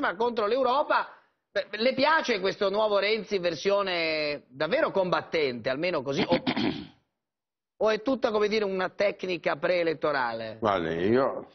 ma contro l'Europa. Le piace questo nuovo Renzi in versione davvero combattente, almeno così? O, o è tutta, come dire, una tecnica preelettorale? Guarda, io...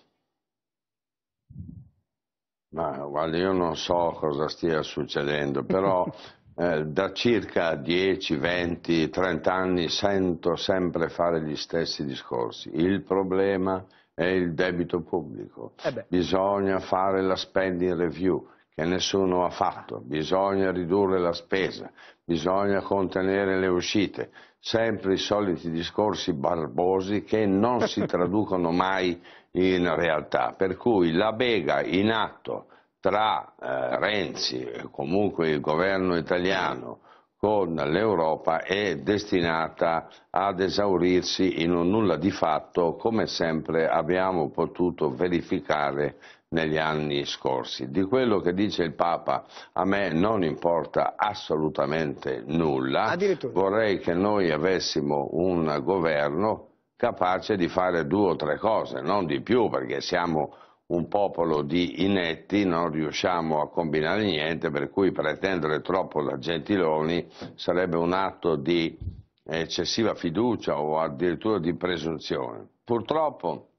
Ma, guarda, io non so cosa stia succedendo, però eh, da circa 10, 20, 30 anni sento sempre fare gli stessi discorsi. Il problema è è il debito pubblico, eh bisogna fare la spending review che nessuno ha fatto, bisogna ridurre la spesa, bisogna contenere le uscite, sempre i soliti discorsi barbosi che non si traducono mai in realtà, per cui la bega in atto tra eh, Renzi e comunque il governo italiano con l'Europa è destinata ad esaurirsi in un nulla di fatto come sempre abbiamo potuto verificare negli anni scorsi. Di quello che dice il Papa a me non importa assolutamente nulla, vorrei che noi avessimo un governo capace di fare due o tre cose, non di più perché siamo un popolo di inetti, non riusciamo a combinare niente, per cui pretendere troppo da Gentiloni sarebbe un atto di eccessiva fiducia o addirittura di presunzione. Purtroppo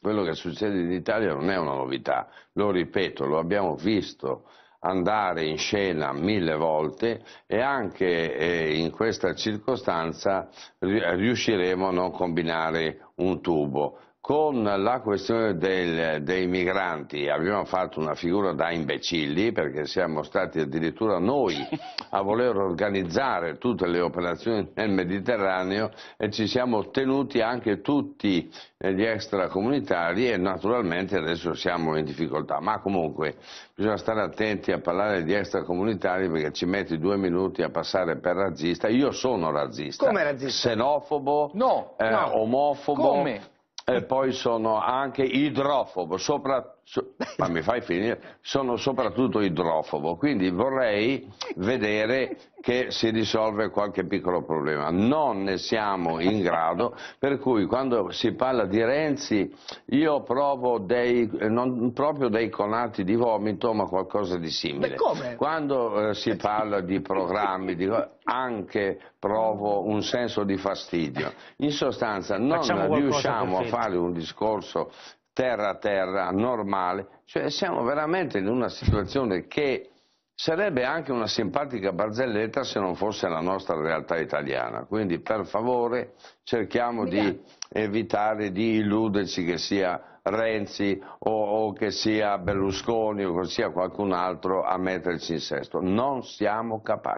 quello che succede in Italia non è una novità, lo ripeto, lo abbiamo visto andare in scena mille volte e anche eh, in questa circostanza riusciremo a non combinare un tubo. Con la questione del, dei migranti abbiamo fatto una figura da imbecilli perché siamo stati addirittura noi a voler organizzare tutte le operazioni nel Mediterraneo e ci siamo tenuti anche tutti gli extracomunitari e naturalmente adesso siamo in difficoltà. Ma comunque bisogna stare attenti a parlare di extracomunitari perché ci metti due minuti a passare per razzista. Io sono razzista. Come razzista? Xenofobo, no, eh, no. omofobo. Come? E poi sono anche idrofobo, sopra, so, ma mi fai finire, sono soprattutto idrofobo, quindi vorrei vedere che si risolve qualche piccolo problema. Non ne siamo in grado, per cui quando si parla di Renzi io provo dei, non proprio dei conati di vomito, ma qualcosa di simile. Quando eh, si eh parla di programmi, di, anche provo un senso di fastidio. In sostanza non riusciamo a fare un discorso terra a terra normale, cioè siamo veramente in una situazione che Sarebbe anche una simpatica barzelletta se non fosse la nostra realtà italiana, quindi per favore cerchiamo di evitare di illuderci che sia Renzi o, o che sia Berlusconi o che sia qualcun altro a metterci in sesto, non siamo capaci.